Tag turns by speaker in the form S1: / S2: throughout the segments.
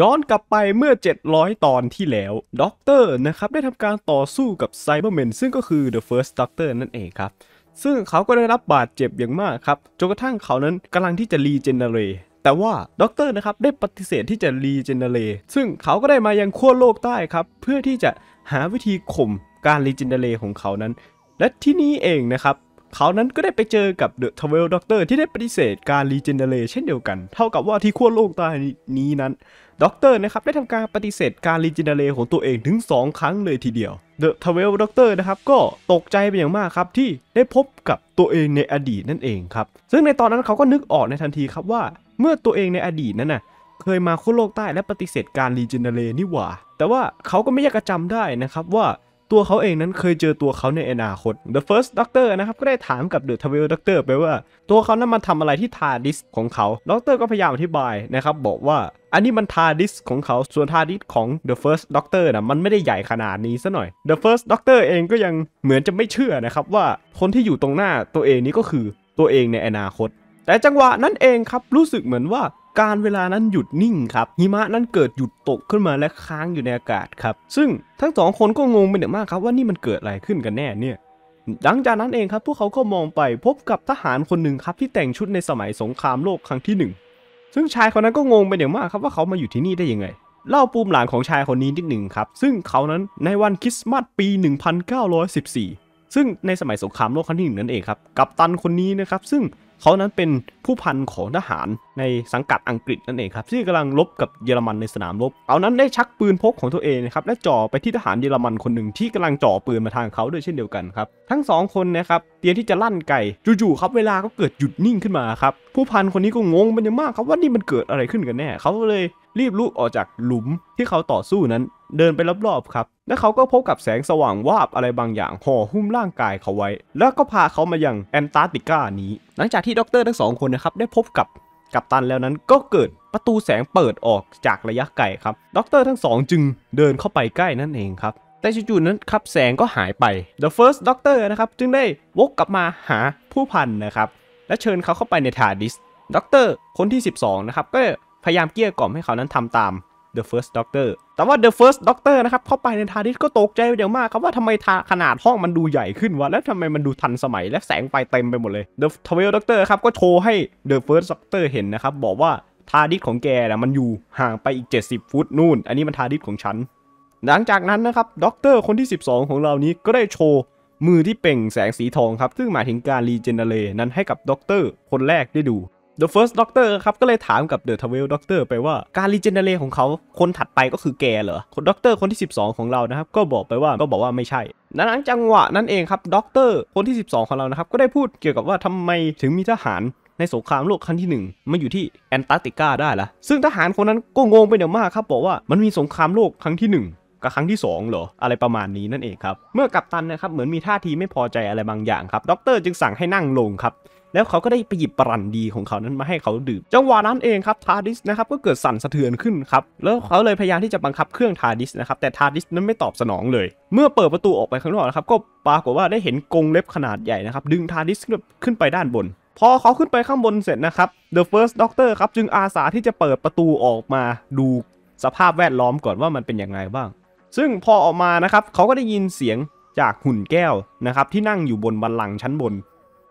S1: ย้อนกลับไปเมื่อ 700 ตอนที่แล้ว ด็อกเตอร์นะครับได้ทำการต่อสู้กับไซเบอร์แมนซึ่งก็คือ The First Doctor นั่นเองครับ ซึ่งเขาก็ได้รับบาดเจ็บอย่างมากครับ จนกระทั่งเขานั้นกำลังที่จะรีเจนเนเรตแต่ว่าด็อกเตอร์นะครับได้ปฏิเสธที่จะรีเจนเนเรตซึ่งเขาก็ได้มายังขั้วโลกใต้ครับ เพื่อที่จะหาวิธีข่มการรีเจนเนเรตของเขานั้น และที่นี้เองนะครับเขานั้นก็ได้ไปเจอกับเดอะทเวลด็อกเตอร์ที่ได้ปฏิเสธการรีเจนเดเรเช่นเดียวกัน เท่ากับว่าที่ขั้วโลกใต้นี้นั้นด็อกเตอร์นะครับได้ทำการปฏิเสธการรีเจนเดเรของตัวเองถึง 2 ครั้งเลยทีเดียวเดอะทเวลด็อกเตอร์นะครับก็ตกใจไปอย่างมากครับที่ได้พบกับตัวเองในอดีตนั่นเองครับ ซึ่งในตอนนั้นเขาก็นึกออกในทันทีครับว่า เมื่อตัวเองในอดีตนั้นน่ะเคยมาขั้วโลกใต้และปฏิเสธการรีเจนเดเรนี่หว่าแต่ว่าเขาก็ไม่ยากจํจำได้นะครับว่าตัวเขาเองนั้นเคยเจอตัวเขาในอนาคต The First Doctor นะครับ ก็ได้ถามกับ The t w e l Doctor ไปว่าตัวเขานั้นมาทำอะไรที่ทาดิสของเขา ด็อกเตอร์ก็พยายามอธิบาย นะครับบอกว่า อันนี้มันทาดิสของเขา ส่วนทาดิสของ The First Doctor นะมันไม่ได้ใหญ่ขนาดนี้ซะหน่อย The First Doctor เองก็ยังเหมือนจะไม่เชื่อนะครับ ว่า คนที่อยู่ตรงหน้าตัวเองนี้ก็คือตัวเองในอนาคต แต่จังหวะนั้นเองครับรู้สึกเหมือนว่าการเวลานั้นหยุดนิ่งครับหิมะนั้นเกิดหยุดตกขึ้นมาและค้างอยู่ในอากาศครับซึ่งทั้งสองคนก็งงเป็นอย่างมากครับว่านี่มันเกิดอะไรขึ้นกันแน่เนี่ยหลังจากนั้นเองครับ พวกเขาก็มองไปพบกับทหารคนหนึ่งครับที่แต่งชุดในสมัยสงครามโลกครั้งที่ 1 ซึ่งชายคนนั้นก็งงเป็นอย่างมากครับว่าเขามาอยู่ที่นี่ได้ยังไงเล่าปูมหลานของชายคนนี้นิดหนึ่งครับซึ่งเขานั้นในวันคริสต์มาสปี 1914 ซึ่งในสมัยสงครามโลกครั้งที่หนึ่งนั่นเองครับกัปตันคนนี้นะครับซึ่งเขานั้นเป็นผู้พันของทหารในสังกัดอังกฤษนั่นเองครับที่กำลังลบกับเยอรมันในสนามรบ เอานั้นได้ชักปืนพกของตัวเองนะครับและจ่อไปที่ทหารเยอรมันคนหนึ่งที่กำลังจ่อปืนมาทางเขาด้วยเช่นเดียวกันครับทั้ง2คนนะครับเตรียมที่จะลั่นไกจู่ๆครับเวลาก็เกิดหยุดนิ่งขึ้นมาครับผู้พันคนนี้ก็งงเป็นอย่างมากครับว่านี่มันเกิดอะไรขึ้นกันแน่เขาเลยรีบลุกออกจากหลุมที่เขาต่อสู้นั้นเดินไปรอบๆครับและเขาก็พบกับแสงสว่างวาบอะไรบางอย่างห่อหุ้มร่างกายเขาไว้ แล้วก็พาเขามายังแอนตาร์กติกานี้ หลังจากที่ด็อกเตอร์ทั้งสองคนนะครับได้พบกับกัปตันแล้วนั้นก็เกิดประตูแสงเปิดออกจากระยะไกลครับด็อกเตอร์ทั้งสองจึงเดินเข้าไปใกล้นั่นเองครับ แต่จู่ๆนั้นครับแสงก็หายไป The First Doctor นะครับจึงได้วกกลับมาหาผู้พันนะครับและเชิญเขาเข้าไปในทาดิสด็อกเตอร์คนที่ 12นะครับก็พยายามเกลี้ยกล่อมให้เขานั้นทำตาม The First Doctor แต่ว่า The First Doctor นะครับเข้าไปในทาริสก็ตกใจอย่ยวมากครับว่าทำไมขนาดห้องมันดูใหญ่ขึ้นวะแล้วทำไมมันดูทันสมัยและแสงไฟเต็มไปหมดเลย The t w e l Doctor ครับก็โชว์ให้ The First Doctor เห็นนะครับ บอกว่าทาริสของแกนะมันอยู่ห่างไปอีก 70 ฟุตนู่น อันนี้มันทาริสของฉัน หลังจากนั้นนะครับด็อกเตอร์คนที่ 12 ของเรานี้ก็ได้โชว์มือที่เป่งแสงสีทองครับซึ่งหมายถึงการรีเจนเนเรนั้นให้กับด็อกเตอร์คนแรกได้ดู The First Doctor ครับก็เลยถามกับ The t w e l Doctor ไปว่าการรีเจนเนเรของเขาคนถัดไปก็คือแกเหรอคนด็อกเตอร์ คนที่ 12 ของเรานะครับ ก็บอกไปว่าก็บอกว่าไม่ใช่ นั้นจังหวะนั่นเองครับ ด็อกเตอร์ คนที่ 12 ของเรานะครับ ก็ได้พูดเกี่ยวกับว่าทำไมถึงมีทหารในสงครามโลกครั้งที่1มาอยู่ที่แอนตาร์กติกาได้ละ ซึ่งทหารคนนั้นก็งงไปเดี๋ยวมากครับ บอกว่ามันมีสงครามโลกครั้งที่ 1 กับครั้งที่2เหรออะไรประมาณนี้นั่นเองครับเมื่อกัปตันนะครับเหมือนมีท่าทีไม่พอใจอะไรบางอย่าง ครับด็อกเตอร์จึงสั่งให้นั่งลงครับแล้วเขาก็ได้ไปหยิบปรันดีของเขานั้นมาให้เขาดื่มจังหวะนั้นเองครับทาดิสนะครับก็เกิดสั่นสะเทือนขึ้นครับแล้วเขาเลยพยายามที่จะบังคับเครื่องทาดิสนะครับแต่ทาดิสนั้นไม่ตอบสนองเลย เมื่อเปิดประตูออกไปข้างนอกนะครับก็ปรากฏว่าได้เห็นกรงเล็บขนาดใหญ่นะครับ ดึงทาดิสขึ้นไปด้านบน พอเขาขึ้นไปข้างบนเสร็จนะครับ The First Doctor ครับจึงอาสาที่จะเปิดประตูออกมาดูสภาพแวดล้อมก่อนว่ามันเป็นยังไงบ้าง ซึ่งพอออกมานะครับเขาก็ได้ยินเสียงจากหุ่นแก้วนะครับที่นั่งอยู่บนบันลังชั้นบน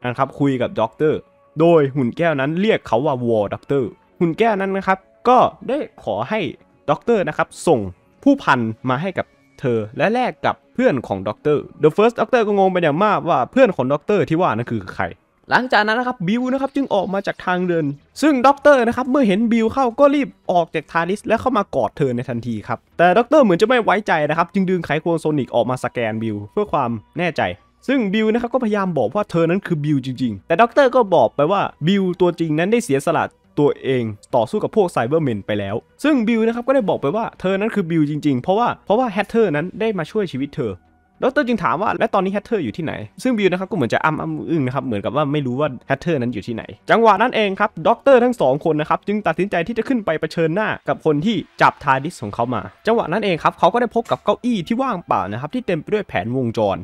S1: นะครับคุยกับด็อกเตอร์โดยหุ่นแก้วนั้นเรียกเขาว่าวอด็อกเตอร์หุ่นแก้วนั้นนะครับก็ได้ขอให้ด็อกเตอร์นะครับส่งผู้พันมาให้กับเธอ และแลกกับเพื่อนของด็อกเตอร์ The First Doctor ก็งงไปอย่างมากว่าเพื่อนของด็อกเตอร์ที่ว่านั่นคือใคร หลังจากนั้นนะครับบิวนะครับจึงออกมาจากทางเดิน ซึ่งด็อกเตอร์นะครับเมื่อเห็นบิวเข้าก็รีบออกจากทาริสและเข้ามากอดเธอในทันทีครับแต่ด็อกเตอร์เหมือนจะไม่ไว้ใจนะครับจึงดึงไขควงโซนิกออกมาสแกนบิวเพื่อความแน่ใจซึ่งบิลนะครับก็พยายามบอกว่าเธอนั้นคือบิลจริงๆ แต่ด็อกเตอร์ก็บอกไปว่าบิลตัวจริงนั้นได้เสียสละตัวเองต่อสู้กับพวกไซเบอร์เมนไปแล้ว ซึ่งบิลนะครับก็ได้บอกไปว่าเธอนั้นคือบิลจริงๆ เพราะว่าเพราะว่าแฮตเทอร์นั้นได้มาช่วยชีวิตเธอด็ออกเตร์จึงถามว่าและตอนนี้แฮตเทอร์อยู่ที่ไหน ซึ่งบิลนะครับก็เหมือนจะอ้ำอ้ำอึ้งนะครับ เหมือนกับว่าไม่รู้ว่าแฮตเทอร์นั้นอยู่ที่ไหน จังหวะนั้นเองครับด็อกเตอร์ทั้งสองคนนะครับจึงตัดสินใจที่จะขึ้นไประชิญหน้ากับคนที่จับทาดิสของเขามาจังหวะนั้นเองครับเขาก็ได้พบกับเก้าอี้ที่ว่างเปล่านะครับที่เต็มไปด้วยแผนวงจร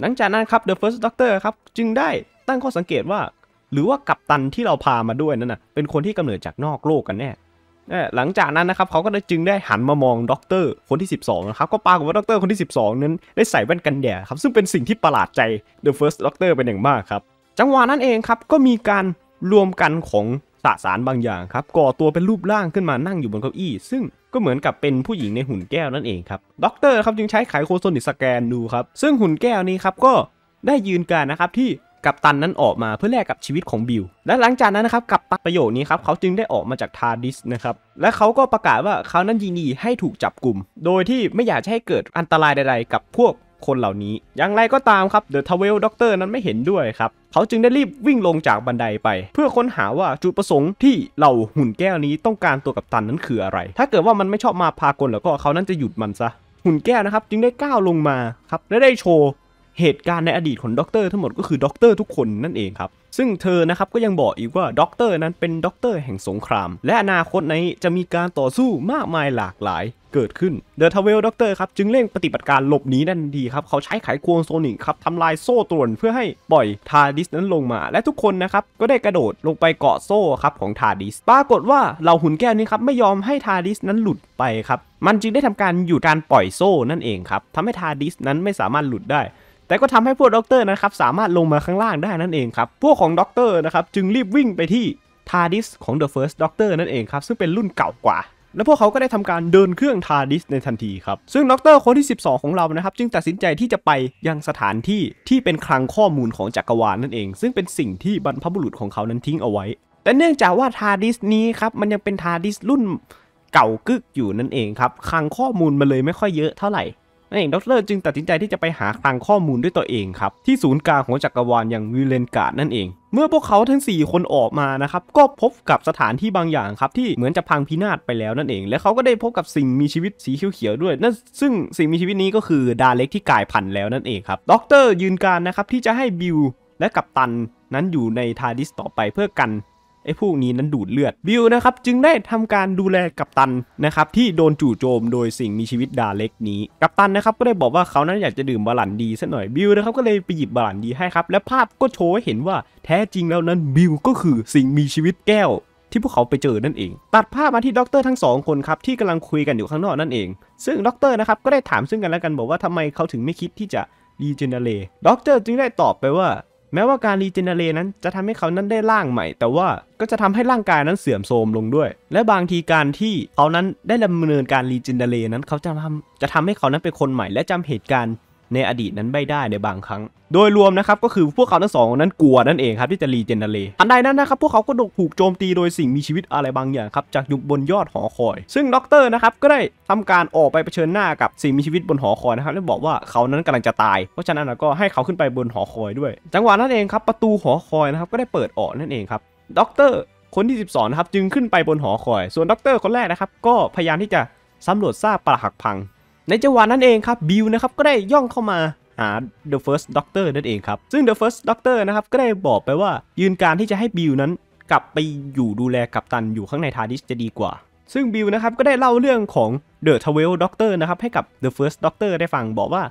S1: หลังจากนั้นครับ The First Doctor ครับจึงได้ตั้งข้อสังเกตว่า หรือว่ากัปตันที่เราพามาด้วยนั่นนะเป็นคนที่กำเนิดจากนอกโลกกันแน่หลังจากนั้นนะครับเขาก็ได้จึงได้หันมามองด็อกเตอร์คนที่12นะครับก็ปรากฏว่าด็อกเตอร์คนที่12 นั้นได้ใส่แว่นกันแดดครับซึ่งเป็นสิ่งที่ประหลาดใจ The First Doctor เป็นอย่างมากครับจังหวะนั้นเองครับก็มีการรวมกันของสสารบางอย่างครับก่อตัวเป็นรูปร่างขึ้นมานั่งอยู่บนเก้าอี้ซึ่งก็เหมือนกับเป็นผู้หญิงในหุ่นแก้วนั่นเองครับด็อกเตอร์ครับจึงใช้ไขโครโซนิสแกนดูครับซึ่งหุ่นแก้วนี้ครับก็ได้ยืนการนะครับที่กัปตันนั้นออกมาเพื่อแลกกับชีวิตของบิลและหลังจากนั้นนะครับกับประโยคนี้ครับเขาจึงได้ออกมาจากทาดิสนะครับและเขาก็ประกาศว่าเขานั้นยินดีให้ถูกจับกลุ่มโดยที่ไม่อยากให้เกิดอันตรายใดๆ กับพวกคนเหล่านี้ อย่างไรก็ตามครับเดอะทาวเวลด็อกเตอร์นั้นไม่เห็นด้วยครับเขาจึงได้รีบวิ่งลงจากบันไดไป เพื่อค้นหาว่า จุดประสงค์ที่เราหุ่นแก้วนี้ต้องการตัวกับตันนั้นคืออะไร ถ้าเกิดว่ามันไม่ชอบมาพากลแล้วก็เขานั้นจะหยุดมันซะ หุ่นแก้วนะครับ จึงได้ก้าวลงมาครับและได้โชว์ เหตุการณ์ในอดีตของด็อกเตอร์ทั้งหมดก็คือด็อกเตอร์ทุกคนนั่นเองครับซึ่งเธอนะครับก็ยังบอกอีกว่า ด็อกเตอร์นั้นเป็นด็อกเตอร์แห่งสงคราม และอนาคตในจะมีการต่อสู้มากมายหลากหลายเกิดขึ้นเดอะทเวลด็อกเตอร์ครับ จึงเร่งปฏิบัติการหลบหนีทันทีครับ เขาใช้ไขควงโซนิกครับทำลายโซ่ตรวนเพื่อให้ปล่อยทาดิสนั้นลงมา และทุกคนนะครับ ก็ได้กระโดดลงไปเกาะโซ่ครับของทาดิสปรากฏว่าเหล่าหุ่นแก้วนี้ครับไม่ยอมให้ทาดิสนั้นหลุดไปครับมันจึงได้ทำการหยุดการปล่อยโซ่นั่นเองครับทำให้ทาดิสนั้นไม่สามารถหลุดได้แต่ก็ทำให้พวกด็อกเตอร์นะครับสามารถลงมาข้างล่างได้นั่นเองครับ พวกของด็อกเตอร์นะครับจึงรีบวิ่งไปที่ทาร์ดิสของ The First Doctor นั่นเองครับซึ่งเป็นรุ่นเก่ากว่า และพวกเขาก็ได้ทำการเดินเครื่องทาร์ดิสในทันทีครับ ซึ่งด็อกเตอร์คนที่ 12 ของเรานะครับจึงตัดสินใจที่จะไปยังสถานที่ที่เป็นคลังข้อมูลของจักรวาลนนั่นเอง ซึ่งเป็นสิ่งที่บรรพบุรุษของเขานั้นทิ้งเอาไว้ แต่เนื่องจากว่าทาร์ดิสนี้ครับมันยังเป็นทาร์ดิสรุ่นเก่ากึกอยู่นั่นเองครับคลังข้อมูลมันเลยไม่ค่อยเยอะเท่าไหร่นั่นเองดรจึงตัดสินใจที่จะไปหาคลังข้อมูลด้วยตัวเองครับ ที่ศูนย์กลางของจักรวาลอย่างวิเลนการ์ดนั่นเอง เมื่อพวกเขาทั้ง 4 คนออกมานะครับก็พบกับสถานที่บางอย่างครับที่เหมือนจะพังพินาศไปแล้วนั่นเอง และเขาก็ได้พบกับสิ่งมีชีวิตสีเขียวๆด้วยนั่นซึ่งสิ่งมีชีวิตนี้ก็คือดาเล็กที่กลายพันธุ์แล้วนั่นเองครับ ดรยืนการนะครับที่จะให้บิลและกัปตันนั้นอยู่ในทาดิสต่อไปเพื่อกันไอ้พวกนี้นั้นดูดเลือดบิลนะครับจึงได้ทำการดูแลกัปตันนะครับที่โดนจู่โจมโดยสิ่งมีชีวิตดาเล็กนี้ กัปตันนะครับก็ได้บอกว่าเขานั้นอยากจะดื่มบาลันดีสักหน่อยบิลนะครับก็เลยไปหยิบบาลันดีให้ครับและภาพก็โชว์ให้เห็นว่าแท้จริงแล้วนั้นบิลก็คือสิ่งมีชีวิตแก้วที่พวกเขาไปเจอนั่นเอง ตัดภาพมาที่ด็อกเตอร์ทั้งสองคนครับ ที่กำลังคุยกันอยู่ข้างนอกนั่นเอง ซึ่งด็อกเตอร์นะครับก็ได้ถามซึ่งกันและกันบอกว่าทำไมเขาถึงไม่คิดที่จะดีเจนเนเรด็อกเตอร์จึงได้ตอบไปว่าแม้ว่าการรีเจนเนเรนั้นจะทำให้เขานั้นได้ร่างใหม่ แต่ว่าก็จะทำให้ร่างกายนั้นเสื่อมโทรมลงด้วย และบางทีการที่เขานั้นได้ดำเนินการรีเจนเนเรนั้นเขาจะทำจะทำให้เขานั้นเป็นคนใหม่และจำเหตุการณ์ในอดีตนั้นไม่ได้ในบางครั้ง โดยรวมนะครับก็คือพวกเขาทั้งสองนั้นกลัวนั่นเองครับที่จะรีเจนเนเรตอันใดนั้นนะครับ พวกเขาก็ถูกโจมตีโดยสิ่งมีชีวิตอะไรบางอย่างครับจากอยู่บนยอดหอคอย ซึ่งด็อกเตอร์นะครับก็ได้ทำการออกไปเผชิญหน้ากับสิ่งมีชีวิตบนหอคอยนะครับและบอกว่าเขานั้นกำลังจะตาย เพราะฉะนั้นก็ให้เขาขึ้นไปบนหอคอยด้วย จังหวะนั้นเองครับ ประตูหอคอยนะครับก็ได้เปิดออกนั่นเองครับด็อกเตอร์คนที่ 12นะครับจึงขึ้นไปบนหอคอย ส่วนด็อกเตอร์คนแรกนะครับก็พยายามที่จะสารวจซากปรักหักพังในจังหวะนั้นเองครับบิลนะครับก็ได้ย่องเข้ามา หา The First Doctor นั่นเองครับ ซึ่ง The First Doctor นะครับก็ได้บอกไปว่า ยืนการที่จะให้บิลนั้นกลับไปอยู่ดูแลกัปตันอยู่ข้างในทาดิสจะดีกว่า ซึ่งบิลนะครับก็ได้เล่าเรื่องของ The t w e l Doctor นะครับให้กับ The First Doctor ได้ฟังบอกว่า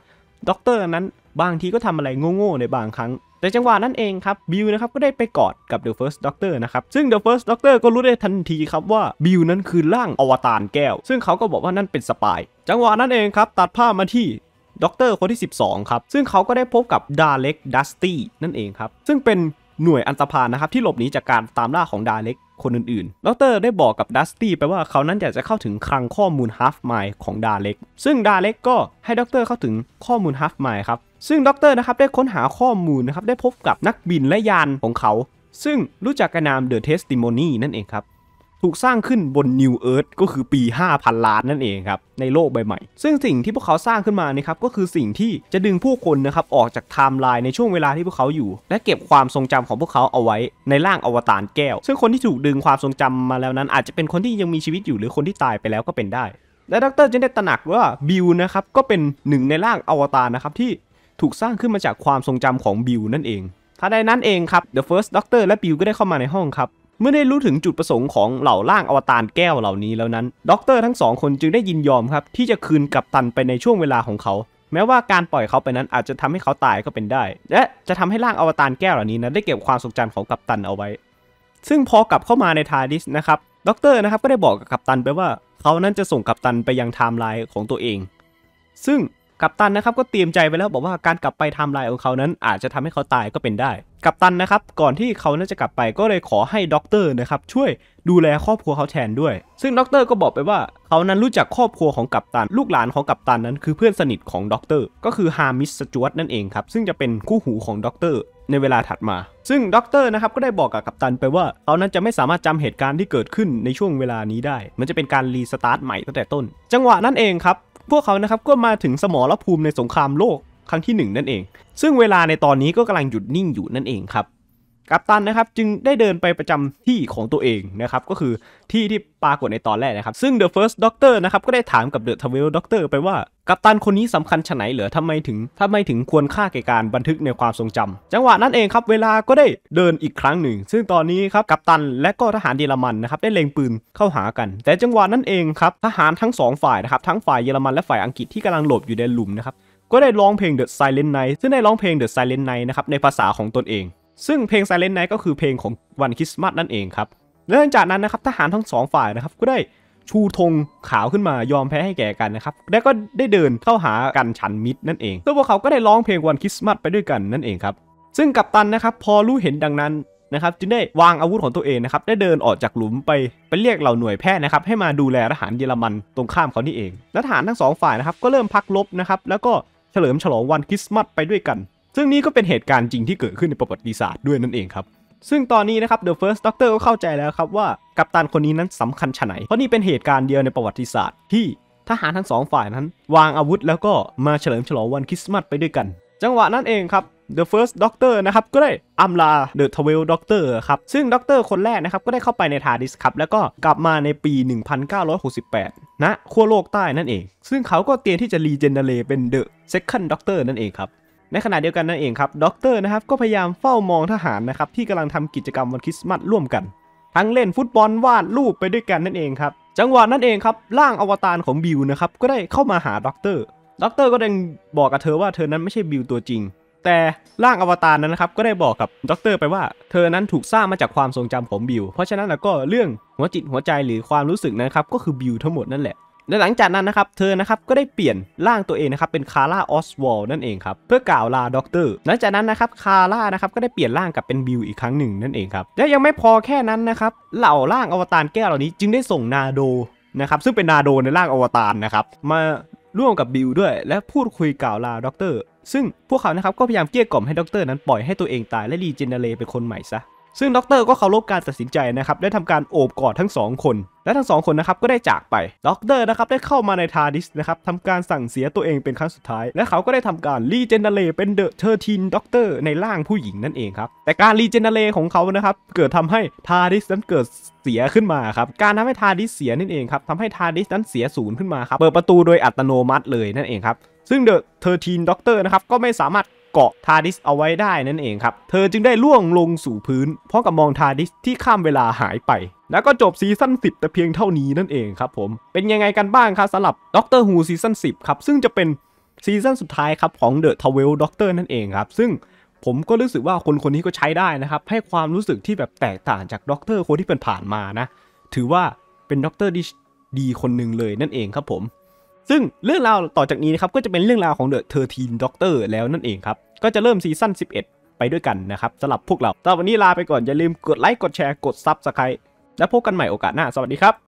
S1: ด็อกเตอร์นั้นบางทีก็ทำอะไรโง่ ๆ ในบางครั้ง แต่จังหวะนั้นเองครับบิลนะครับก็ได้ไปกอดกับ The First Doctor นะครับ ซึ่ง The First Doctor ก็รู้ได้ทันทีครับว่า บิลนั้นคือร่างอวตารแก้ว ซึ่งเขาก็บอกว่านั่นเป็นสปาย จังหวะนั้นเองครับตัดภาพมาที่ด็อกเตอร์คนที่ 12ครับ ซึ่งเขาก็ได้พบกับดาเล็กดัสตี้นั่นเองครับ ซึ่งเป็นหน่วยอันตรพานนะครับที่หลบหนีจากการตามล่าของดาเล็กคนอื่นๆดเตอร์ได้บอกกับดัสตี้ไปว่าเขานั้นอยากจะเข้าถึงคลังข้อมูลฮาร์ฟไมล์ของดาเล็ก ซึ่งดาเล็กก็ให้ด็อกเตอร์เข้าถึงข้อมูลฮาร์ฟไมล์ครับ ซึ่งด็อกเตอร์นะครับได้ค้นหาข้อมูลนะครับได้พบกับนักบินและยานของเขา ซึ่งรู้จักกันนามเดอะเทสติโมนีนั่นเองครับถูกสร้างขึ้นบน New Earth ก็คือปี 5,000 ล้านนั่นเองครับ ในโลกใบใหม่ ซึ่งสิ่งที่พวกเขาสร้างขึ้นมานี่ครับก็คือสิ่งที่จะดึงผู้คนนะครับออกจากไทม์ไลน์ในช่วงเวลาที่พวกเขาอยู่ และเก็บความทรงจำของพวกเขาเอาไว้ในร่างอวตารแก้ว ซึ่งคนที่ถูกดึงความทรงจำมาแล้วนั้นอาจจะเป็นคนที่ยังมีชีวิตอยู่หรือคนที่ตายไปแล้วก็เป็นได้และดรจึได้ตระหนักว่าบิลนะครับก็เป็นหนึ่งในร่างอวตารนะครับที่ถูกสร้างขึ้นมาจากความทรงจำของบิลนั่นเองทันใดนั้นเองครับ The First Doctor และบิลก็ได้เข้ามาในห้องครับเมื่อได้รู้ถึงจุดประสงค์ของเหล่าร่างอวตารแก้วเหล่านี้แล้วนั้นด็อกเตอร์ทั้งสองคนจึงได้ยินยอมครับที่จะคืนกับตันไปในช่วงเวลาของเขา แม้ว่าการปล่อยเขาไปนั้นอาจจะทำให้เขาตายก็เป็นได้ และจะทำให้ร่างอวตารแก้วเหล่านี้นะได้เก็บความทรงจำของกับตันเอาไว้ ซึ่งพอกลับเข้ามาในทาดิสนะครับด็อกเตอร์นะครับก็ได้บอกกับกับตันไปว่าเขานั้นจะส่งกับตันไปยังไทม์ไลน์ของตัวเอง ซึ่งกัปตันนะครับก็เตรียมใจไปแล้ว บอกว่าการกลับไปทำลายของเขานั้นอาจจะทำให้เขาตายก็เป็นได้ กัปตันนะครับก่อนที่เขาน่าจะกลับไปก็เลยขอให้ด็อกเตอร์นะครับช่วยดูแลครอบครัวเขาแทนด้วย ซึ่งด็อกเตอร์ก็บอกไปว่า เขานั้นรู้จักครอบครัวของกัปตันลูกหลานของกัปตันนั้น คือเพื่อนสนิทของด็อกเตอร์ก็คือฮามิสจวตนั่นเองครับ ซึ่งจะเป็นคู่หูของด็อกเตอร์ในเวลาถัดมา ซึ่งด็อกเตอร์นะครับก็ได้บอกกับกัปตันไปว่าเขานั้นจะไม่สามารถจำเหตุการณ์ที่เกิดขึ้นในช่วงเวลานี้ได้ มันจะเป็นการรีสตาร์ทใหม่ตั้งแต่ต้น จังหวะนั่นเองครับพวกเขานะครับก็มาถึงสมรภูมิในสงครามโลกครั้งที่ 1 นั่นเอง ซึ่งเวลาในตอนนี้ก็กำลังหยุดนิ่งอยู่นั่นเองครับกัปตันนะครับ จึงได้เดินไปประจำที่ของตัวเองนะครับก็คือที่ที่ปรากฏในตอนแรกนะครับ ซึ่ง The First Doctor นะครับก็ได้ถามกับ The t r a v e l Doctor ไปว่ากัปตันคนนี้สำคัญชะไหนเหรอทำไมถึงทำไมถึงควรค่าแก่การบันทึกในความทรงจำ จังหวะนั้นเองครับเวลาก็ได้เดินอีกครั้งหนึ่ง ซึ่งตอนนี้ครับกัปตันและก็ทหารเยอรมันนะครับได้เล็งปืนเข้าหากัน แต่จังหวะนั้นเองครับทหารทั้ง2ฝ่ายนะครับทั้งฝ่ายเยอรมันและฝ่ายอังกฤษที่กำลังหลบอยู่ในหลุมนะครับก็ได้ร้องเพลง The Silent Night ซึ่งได้ร้องเพลง The Silent Night นะครับในภาษาของตนเองซึ่งเพลง Silent Night ก็คือเพลงของวันคริสต์มาสนั่นเองครับและ่องจากนั้นนะครับทหารทั้งสองฝ่ายนะครับก็ได้ชูธงขาวขึ้นมายอมแพ้ให้แก่กันนะครับและก็ได้เดินเข้าหากันฉันมิตร นั่นเองแล้วพวกเขาก็ได้ร้องเพลงวันคริสต์มาสไปด้วยกันนั่นเองครับซึ่งกัปตันนะครับพอรู้เห็นดังนั้นนะครับ จึงได้วางอาวุธของตัวเองนะครับได้เดินออกจากหลุมไปไปเรียกเหล่าหน่วยแพทย์นะครับให้มาดูแลทหารเยอรมันตรงข้ามเขานี่เอง และทหารทั้งสองฝ่ายนะครับก็เริ่มพักลบนะครับแล้วก็เฉลิมฉลองวันคริสต์มาสไปด้วยกันซึ่งนี่ก็เป็นเหตุการณ์จริงที่เกิดขึ้นในประวัติศาสตร์ด้วยนั่นเองครับ ซึ่งตอนนี้นะครับ The First Doctor ก็เข้าใจแล้วครับว่ากัปตันคนนี้นั้นสำคัญชะไหน เพราะนี่เป็นเหตุการณ์เดียวในประวัติศาสตร์ที่ ทหารทั้งสองฝ่ายนั้น วางอาวุธแล้วก็มาเฉลิมฉลองวันคริสต์มาสไปด้วยกัน จังหวะนั้นเองครับ The First Doctor นะครับก็ได้อำลา The t w e l Doctor ครับ ซึ่งด็อกเตอร์คนแรกนะครับก็ได้เข้าไปในทาดิสครับแล้วก็กลับมาในปี 1968นะขั้วโลกใต้นั่นเอง ซึ่งเขาก็เตรียมที่จะรีเจนเนเรเป็น The Second Doctor นั่นเองครับในขณะเดียวกันนั่นเองครับด็อกเตอร์นะครับก็พยายามเฝ้ามองทหารนะครับที่กำลังทำกิจกรรมวันคริสต์มาสร่วมกัน ทั้งเล่นฟุตบอลวาดรูปไปด้วยกันนั่นเองครับจังหวะนั่นเองครับร่างอวตารของบิวนะครับก็ได้เข้ามาหาด็อกเตอร์ด็อกเตอร์ก็ได้บอกกับเธอว่าเธอนั้นไม่ใช่บิวตัวจริง แต่ร่างอวตารนั้นนะครับก็ได้บอกกับด็อกเตอร์ไปว่า เธอนั้นถูกสร้างมาจากความทรงจำของบิวเพราะฉะนั้นแล้วก็เรื่องหัวจิตหัวใจหรือความรู้สึกนะครับก็คือบิวทั้งหมดนั่นแหละและหลังจากนั้นนะครับเธอนะครับก็ได้เปลี่ยน ร่างตัวเองนะครับเป็นคาร่าออสวอลนั่นเองครับเพื่อกล่าวลาด็อกเตอร์หลังจากนั้นนะครับคาร่านะครับก็ได้เปลี่ยนร่างกลับเป็นบิลอีกครั้งหนึ่งนั่นเองครับและยังไม่พอแค่นั้นนะครับเหล่าร่างอวตารแก้วเหล่านี้จึงได้ส่งนาโดนะครับซึ่งเป็นนาโดในร่างอวตารนะครับมาร่วมกับบิลด้วยและพูดคุยกล่าวลาด็อกเตอร์ซึ่งพวกเขานะครับก็พยายามเกลี้ยกล่อมให้ด็อกเตอร์นั้นปล่อยให้ตัวเองตายและรีเจนเนเรเป็นคนใหม่ซะซึ่งด็อกเตอร์ก็เคารพการตัดสินใจนะครับได้ทำการโอบกอดทั้ง 2 คน และทั้ง 2คนนะครับก็ได้จากไปด็อกเตอร์นะครับได้เข้ามาในทาดิสนะครับทำการสั่งเสียตัวเองเป็นครั้งสุดท้าย และเขาก็ได้ทำการรีเจนเนเรเป็นเดอะเทอร์ทีนด็อกเตอร์ในร่างผู้หญิงนั่นเองครับแต่การรีเจนเนเรของเขานะครับ เกิดทำให้ทาดิสนั้นเกิดเสียขึ้นมาครับการทำให้ทาดิสเสียนั่นเองครับทำให้ทาดิสนั้นเสียศูนย์ขึ้นมาครับเปิดประตูโดยอัตโนมัติเลยนั่นเองครับซึ่งเดอะเทอร์ทีนด็อกเตอร์นะครับก็ไม่สามารถเกาะทาดิสเอาไว้ได้นั่นเองครับ เธอจึงได้ล่วงลงสู่พื้นพร้อมกับมองทาดิสที่ข้ามเวลาหายไป แล้วก็จบซีซั่น10 แต่เพียงเท่านี้นั่นเองครับผม เป็นยังไงกันบ้างครับสำหรับด็อกเตอร์ฮูซีซั่น10 ครับ ซึ่งจะเป็นซีซั่นสุดท้ายครับของเดอะทาวเวลด็อกเตอร์นั่นเองครับ ซึ่งผมก็รู้สึกว่าคนคนนี้ก็ใช้ได้นะครับ ให้ความรู้สึกที่แบบแตกต่างจากด็อกเตอร์คนที่เป็นผ่านมานะถือว่าเป็นด็อกเตอร์ดีคนหนึ่งเลยนั่นเองครับผมซึ่งเรื่องราวต่อจากนี้นะครับก็จะเป็นเรื่องราวของเดอะเทอร์ทีนด็อกเตอร์แล้วนั่นเองครับก็จะเริ่มซีซั่น11 ไปด้วยกันนะครับสำหรับพวกเราสำหรับวันนี้ลาไปก่อน อย่าลืมกดไลค์กดแชร์กดซับสไครต์แล้วพบกันใหม่โอกาสหน้าสวัสดีครับ